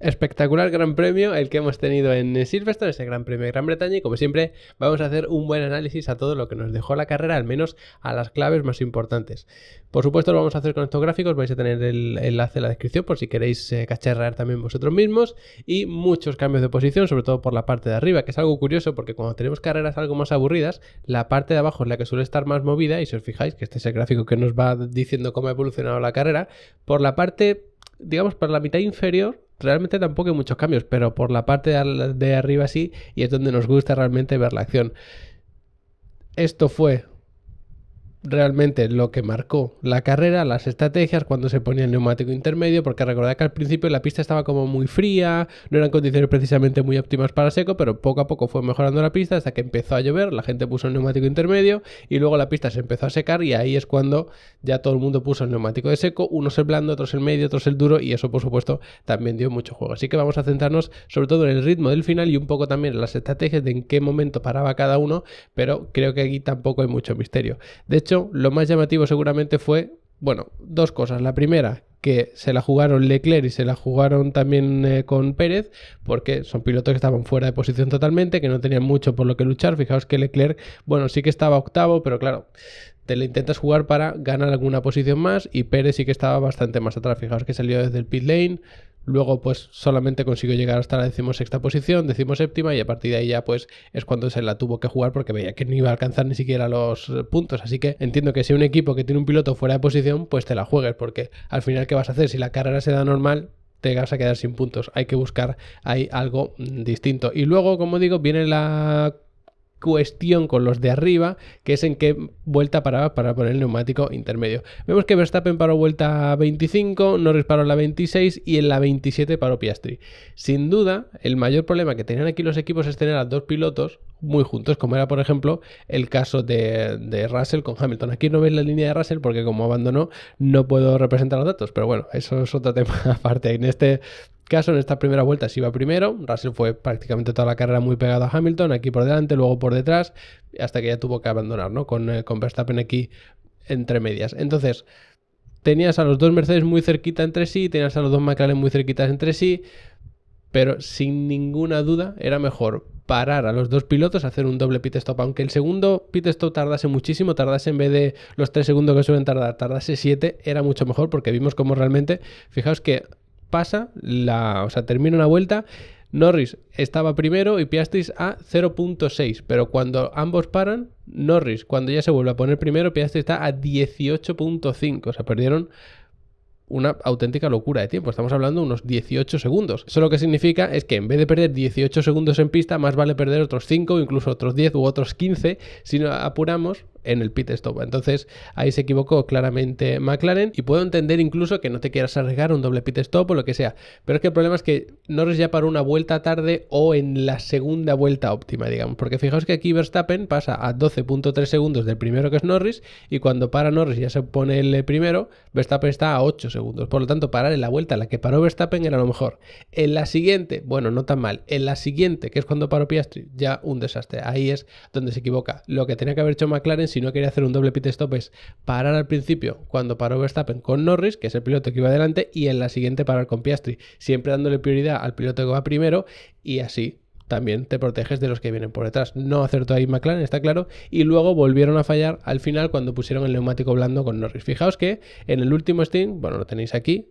Espectacular gran premio el que hemos tenido en Silverstone, ese gran premio de Gran Bretaña y como siempre vamos a hacer un buen análisis a todo lo que nos dejó la carrera, al menos a las claves más importantes. Por supuesto lo vamos a hacer con estos gráficos, vais a tener el enlace en la descripción por si queréis eh, cacharrar también vosotros mismos y muchos cambios de posición, sobre todo por la parte de arriba, que es algo curioso porque cuando tenemos carreras algo más aburridas, la parte de abajo es la que suele estar más movida y si os fijáis que este es el gráfico que nos va diciendo cómo ha evolucionado la carrera, por la parte digamos, por la mitad inferior realmente tampoco hay muchos cambios, pero por la parte de arriba sí, y es donde nos gusta realmente ver la acción. Esto fue realmente lo que marcó la carrera, las estrategias, cuando se ponía el neumático intermedio, porque recordad que al principio la pista estaba como muy fría, no eran condiciones precisamente muy óptimas para seco, pero poco a poco fue mejorando la pista hasta que empezó a llover, la gente puso el neumático intermedio y luego la pista se empezó a secar y ahí es cuando ya todo el mundo puso el neumático de seco, unos el blando, otros el medio, otros el duro y eso por supuesto también dio mucho juego. Así que vamos a centrarnos sobre todo en el ritmo del final y un poco también en las estrategias de en qué momento paraba cada uno, pero creo que aquí tampoco hay mucho misterio. De hecho, lo más llamativo seguramente fue, bueno, dos cosas. La primera, que se la jugaron Leclerc y se la jugaron también eh, con Pérez, porque son pilotos que estaban fuera de posición totalmente, que no tenían mucho por lo que luchar. Fijaos que Leclerc, bueno, sí que estaba octavo, pero claro, te lo intentas jugar para ganar alguna posición más y Pérez sí que estaba bastante más atrás. Fijaos que salió desde el pit lane, Luego, pues solamente consiguió llegar hasta la decimosexta posición, decimoséptima, y a partir de ahí ya, pues es cuando se la tuvo que jugar porque veía que no iba a alcanzar ni siquiera los eh, puntos. Así que entiendo que si un equipo que tiene un piloto fuera de posición, pues te la juegues, porque al final, ¿qué vas a hacer? Si la carrera se da normal, te vas a quedar sin puntos. Hay que buscar ahí algo mm, distinto. Y luego, como digo, viene la cuestión con los de arriba, que es en qué vuelta paraba para poner el neumático intermedio. Vemos que Verstappen paró vuelta 25, Norris paró la 26 y en la 27 paró Piastri. Sin duda, el mayor problema que tenían aquí los equipos es tener a dos pilotos muy juntos, como era por ejemplo el caso de, de Russell con Hamilton. Aquí no veis la línea de Russell porque como abandonó no puedo representar los datos, pero bueno, eso es otro tema aparte. En este Caso en esta primera vuelta se iba primero, Russell fue prácticamente toda la carrera muy pegado a Hamilton, aquí por delante, luego por detrás, hasta que ya tuvo que abandonar, ¿no? Eh, con, Verstappen aquí entre medias. Entonces, tenías a los dos Mercedes muy cerquita entre sí, tenías a los dos McLaren muy cerquitas entre sí, pero sin ninguna duda era mejor parar a los dos pilotos, hacer un doble pit stop, aunque el segundo pit stop tardase muchísimo, tardase en vez de los tres segundos que suelen tardar, tardase siete, era mucho mejor porque vimos cómo realmente, fijaos que pasa, la, o sea, termina una vuelta. Norris estaba primero y Piastri a 0.6, pero cuando ambos paran, Norris, cuando ya se vuelve a poner primero, Piastri está a 18.5, o sea, perdieron una auténtica locura de tiempo. Estamos hablando de unos 18 segundos. Eso lo que significa es que en vez de perder 18 segundos en pista, más vale perder otros 5, incluso otros 10 u otros 15 si no apuramos en el pit stop. Entonces ahí se equivocó claramente McLaren y puedo entender incluso que no te quieras arriesgar un doble pit stop o lo que sea. Pero es que el problema es que Norris ya paró una vuelta tarde o en la segunda vuelta óptima, digamos. Porque fijaos que aquí Verstappen pasa a 12.3 segundos del primero que es Norris y cuando para Norris ya se pone el primero, Verstappen está a 8 segundos. Por lo tanto, parar en la vuelta en la que paró Verstappen era lo mejor. En la siguiente, bueno, no tan mal. En la siguiente, que es cuando paró Piastri, ya un desastre. Ahí es donde se equivoca. Lo que tenía que haber hecho McLaren si no quería hacer un doble pit stop, es parar al principio cuando paró Verstappen con Norris, que es el piloto que iba adelante, y en la siguiente parar con Piastri, siempre dándole prioridad al piloto que va primero y así también te proteges de los que vienen por detrás. No acertó ahí McLaren, está claro, y luego volvieron a fallar al final cuando pusieron el neumático blando con Norris. Fijaos que en el último stint, bueno, lo tenéis aquí,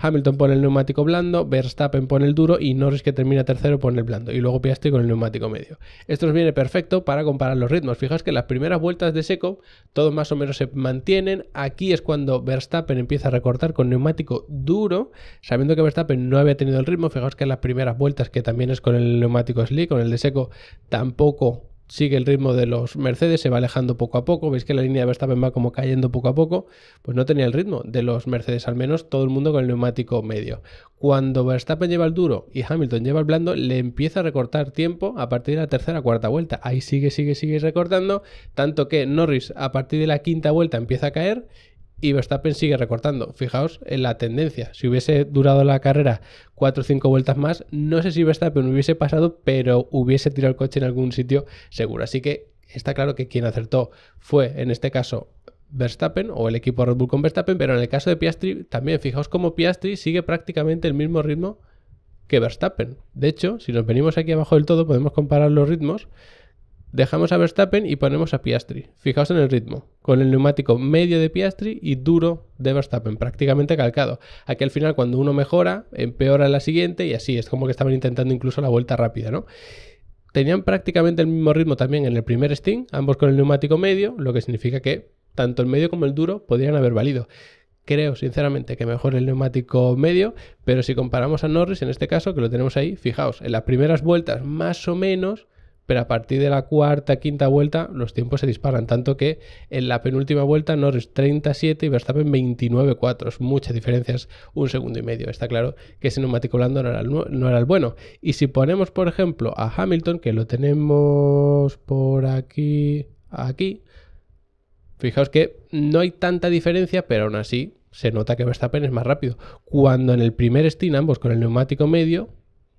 Hamilton pone el neumático blando, Verstappen pone el duro y Norris que termina tercero pone el blando y luego Piastri con el neumático medio. Esto nos viene perfecto para comparar los ritmos. Fijaos que las primeras vueltas de seco todos más o menos se mantienen. Aquí es cuando Verstappen empieza a recortar con neumático duro, sabiendo que Verstappen no había tenido el ritmo. Fijaos que en las primeras vueltas que también es con el neumático slick, con el de seco tampoco sigue el ritmo de los Mercedes, se va alejando poco a poco, veis que la línea de Verstappen va como cayendo poco a poco, pues no tenía el ritmo de los Mercedes, al menos todo el mundo con el neumático medio. Cuando Verstappen lleva el duro y Hamilton lleva el blando, le empieza a recortar tiempo a partir de la tercera o cuarta vuelta. Ahí sigue, sigue, sigue recortando, tanto que Norris a partir de la quinta vuelta empieza a caer y Verstappen sigue recortando. Fijaos en la tendencia. Si hubiese durado la carrera cuatro o cinco vueltas más, no sé si Verstappen hubiese pasado, pero hubiese tirado el coche en algún sitio seguro. Así que está claro que quien acertó fue, en este caso, Verstappen o el equipo Red Bull con Verstappen, pero en el caso de Piastri también, fijaos cómo Piastri sigue prácticamente el mismo ritmo que Verstappen. De hecho, si nos venimos aquí abajo del todo, podemos comparar los ritmos. Dejamos a Verstappen y ponemos a Piastri. Fijaos en el ritmo, con el neumático medio de Piastri y duro de Verstappen, prácticamente calcado. Aquí al final cuando uno mejora, empeora la siguiente y así, es como que estaban intentando incluso la vuelta rápida, ¿no? Tenían prácticamente el mismo ritmo también en el primer Sting, ambos con el neumático medio, lo que significa que tanto el medio como el duro podrían haber valido creo sinceramente que mejor el neumático medio, pero si comparamos a Norris en este caso, que lo tenemos ahí, fijaos, en las primeras vueltas más o menos pero a partir de la cuarta, quinta vuelta los tiempos se disparan, tanto que en la penúltima vuelta Norris 37 y Verstappen 29.4, es mucha diferencia, es un segundo y medio, está claro que ese neumático blando no era, el, no era el bueno. Y si ponemos, por ejemplo, a Hamilton, que lo tenemos por aquí, aquí, Fijaos que no hay tanta diferencia, pero aún así se nota que Verstappen es más rápido. Cuando en el primer steam, ambos con el neumático medio,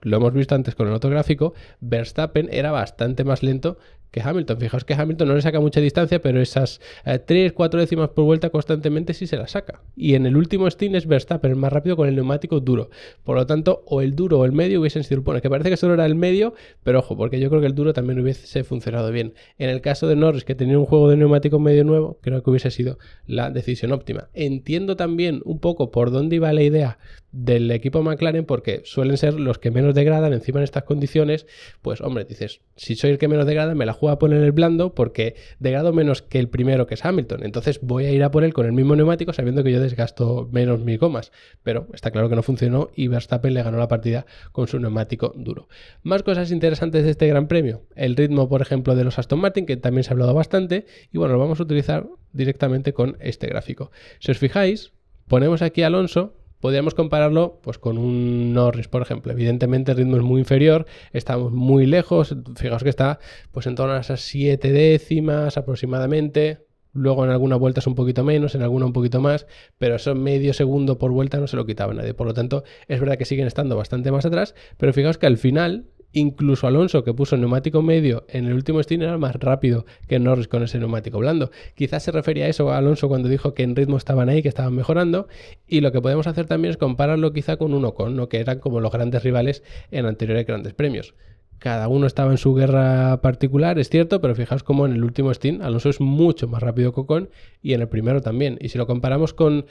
lo hemos visto antes con el otro gráfico, Verstappen era bastante más lento que Hamilton. Fijaos que Hamilton no le saca mucha distancia, pero esas 3, eh, 4 décimas por vuelta constantemente sí se la saca. Y en el último Steam es Verstappen, el más rápido con el neumático duro. Por lo tanto, o el duro o el medio hubiesen sido buenos. que parece que solo era el medio, pero ojo, porque yo creo que el duro también hubiese funcionado bien. En el caso de Norris, que tenía un juego de neumático medio nuevo, creo que hubiese sido la decisión óptima. Entiendo también un poco por dónde iba la idea del equipo McLaren, porque suelen ser los que menos degradan, encima en estas condiciones, pues hombre, dices, si soy el que menos degrada, me la juego a poner el blando porque degrado menos que el primero que es Hamilton. Entonces voy a ir a por él con el mismo neumático sabiendo que yo desgasto menos mil gomas. Pero está claro que no funcionó y Verstappen le ganó la partida con su neumático duro. Más cosas interesantes de este Gran Premio. El ritmo, por ejemplo, de los Aston Martin, que también se ha hablado bastante. Y bueno, lo vamos a utilizar directamente con este gráfico. Si os fijáis, ponemos aquí Alonso podríamos compararlo pues, con un Norris, por ejemplo. Evidentemente el ritmo es muy inferior, estamos muy lejos, fijaos que está pues, en torno a esas 7 décimas aproximadamente, Luego en algunas vueltas un poquito menos, en alguna un poquito más, pero eso medio segundo por vuelta no se lo quitaba nadie. Por lo tanto, es verdad que siguen estando bastante más atrás, pero fijaos que al final Incluso Alonso, que puso neumático medio en el último stint, era más rápido que Norris con ese neumático blando. Quizás se refería a eso Alonso cuando dijo que en ritmo estaban ahí, que estaban mejorando. Y lo que podemos hacer también es compararlo quizá con uno con, ¿no? que eran como los grandes rivales en anteriores grandes premios. Cada uno estaba en su guerra particular, es cierto, pero fijaos cómo en el último Steam, Alonso es mucho más rápido que Ocon y en el primero también. Y si lo comparamos con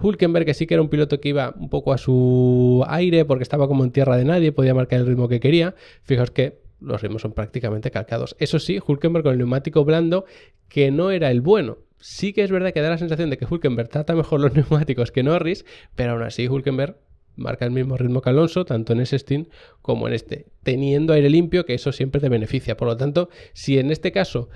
Hulkenberg, que sí que era un piloto que iba un poco a su aire porque estaba como en tierra de nadie, podía marcar el ritmo que quería. Fijaos que los ritmos son prácticamente calcados. Eso sí, Hulkenberg con el neumático blando, que no era el bueno. Sí que es verdad que da la sensación de que Hulkenberg trata mejor los neumáticos que Norris, pero aún así Hulkenberg marca el mismo ritmo que Alonso, tanto en ese steam como en este, teniendo aire limpio, que eso siempre te beneficia. Por lo tanto, si en este caso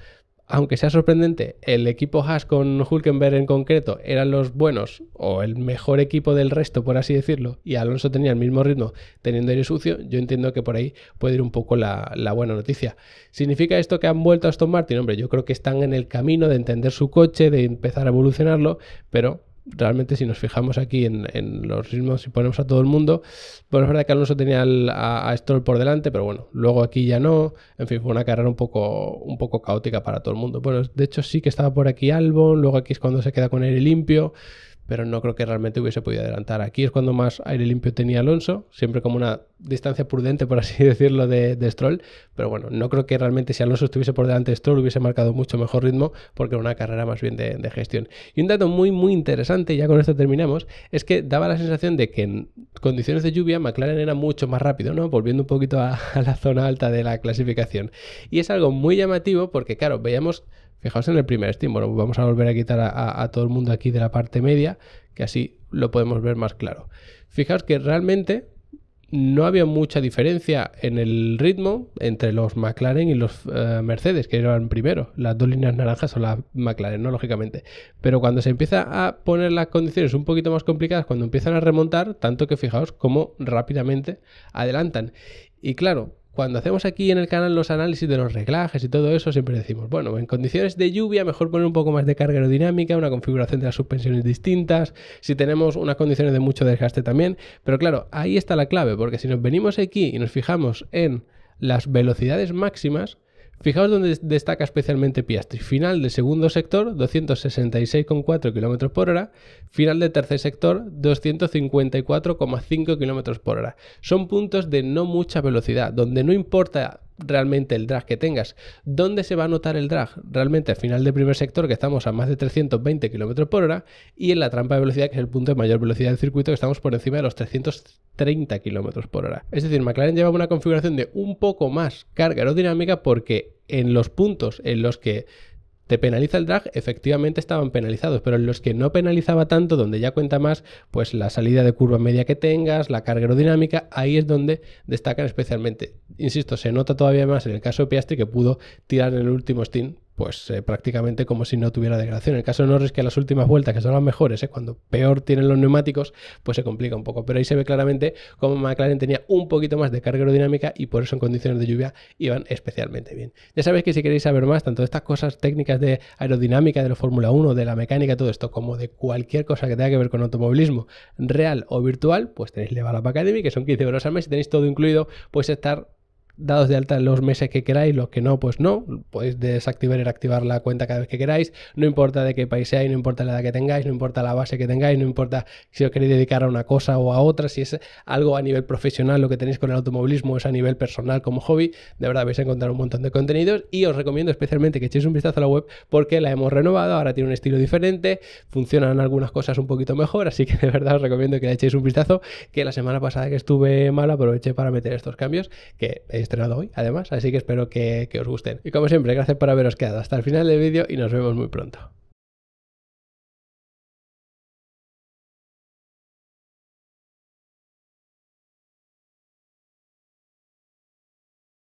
aunque sea sorprendente, el equipo Haas con Hulkenberg en concreto eran los buenos o el mejor equipo del resto, por así decirlo, y Alonso tenía el mismo ritmo teniendo aire sucio, yo entiendo que por ahí puede ir un poco la, la buena noticia. ¿Significa esto que han vuelto a Aston Martin? Hombre, yo creo que están en el camino de entender su coche, de empezar a evolucionarlo, pero realmente si nos fijamos aquí en, los ritmos y ponemos a todo el mundo, bueno, es verdad que Alonso tenía a, a, Stroll por delante, pero bueno, luego aquí ya no, en fin, fue una carrera un poco, un poco caótica para todo el mundo. Bueno, de hecho sí que estaba por aquí Albon, luego aquí es cuando se queda con aire limpio, pero no creo que realmente hubiese podido adelantar. Aquí es cuando más aire limpio tenía Alonso, siempre como una distancia prudente, por así decirlo, de, Stroll, pero bueno, no creo que realmente si Alonso estuviese por delante de Stroll hubiese marcado mucho mejor ritmo, porque era una carrera más bien de, gestión. Y un dato muy, muy interesante, ya con esto terminamos, es que daba la sensación de que en condiciones de lluvia McLaren era mucho más rápido, ¿no? Volviendo un poquito a, a la zona alta de la clasificación. Y es algo muy llamativo porque, claro, veíamos Fijaos en el primer Steam. vamos a volver a quitar a, todo el mundo aquí de la parte media, que así lo podemos ver más claro. Fijaos que realmente no había mucha diferencia en el ritmo entre los McLaren y los eh, Mercedes, que eran primero. Las dos líneas naranjas son las McLaren, ¿no? Lógicamente. Pero cuando se empieza a poner las condiciones un poquito más complicadas, cuando empiezan a remontar, tanto que fijaos cómo rápidamente adelantan. Y claro, cuando hacemos aquí en el canal los análisis de los reglajes y todo eso, siempre decimos, bueno, en condiciones de lluvia mejor poner un poco más de carga aerodinámica, una configuración de las suspensiones distintas, si tenemos unas condiciones de mucho desgaste también, pero claro, ahí está la clave, porque si nos venimos aquí y nos fijamos en las velocidades máximas, Fijaos donde destaca especialmente Piastri. Final del segundo sector, 266,4 km por hora. Final del tercer sector, 254,5 km por hora. Son puntos de no mucha velocidad, donde no importa realmente el drag que tengas. ¿Dónde se va a notar el drag? Realmente al final del primer sector, que estamos a más de 320 km por hora, y en la trampa de velocidad, que es el punto de mayor velocidad del circuito, que estamos por encima de los 330 km por hora. Es decir, McLaren lleva una configuración de un poco más carga aerodinámica porque en los puntos en los que te penaliza el drag, efectivamente estaban penalizados, pero en los que no penalizaba tanto, donde ya cuenta más, pues la salida de curva media que tengas, la carga aerodinámica, ahí es donde destacan especialmente. Insisto, se nota todavía más en el caso de Piastri que pudo tirar en el último stint pues eh, prácticamente como si no tuviera degradación. En el caso de Norris, que las últimas vueltas, que son las mejores, eh, cuando peor tienen los neumáticos, pues se complica un poco. Pero ahí se ve claramente cómo McLaren tenía un poquito más de carga aerodinámica y por eso en condiciones de lluvia iban especialmente bien. Ya sabéis que si queréis saber más, tanto de estas cosas técnicas de aerodinámica, de la Fórmula 1, de la mecánica, todo esto, como de cualquier cosa que tenga que ver con automovilismo real o virtual, pues tenéis Levalap Academy, que son 15 euros al mes y tenéis todo incluido, pues estar dados de alta los meses que queráis, los que no, pues no, podéis desactivar y reactivar la cuenta cada vez que queráis, no importa de qué país seáis, no importa la edad que tengáis, no importa la base que tengáis, no importa si os queréis dedicar a una cosa o a otra, si es algo a nivel profesional lo que tenéis con el automovilismo, es a nivel personal como hobby, de verdad vais a encontrar un montón de contenidos y os recomiendo especialmente que echéis un vistazo a la web porque la hemos renovado, ahora tiene un estilo diferente, funcionan algunas cosas un poquito mejor, así que de verdad os recomiendo que le echéis un vistazo, que la semana pasada que estuve mal aproveché para meter estos cambios, que es estrenado hoy, además, así que espero que, os gusten. Y como siempre, gracias por haberos quedado hasta el final del vídeo y nos vemos muy pronto.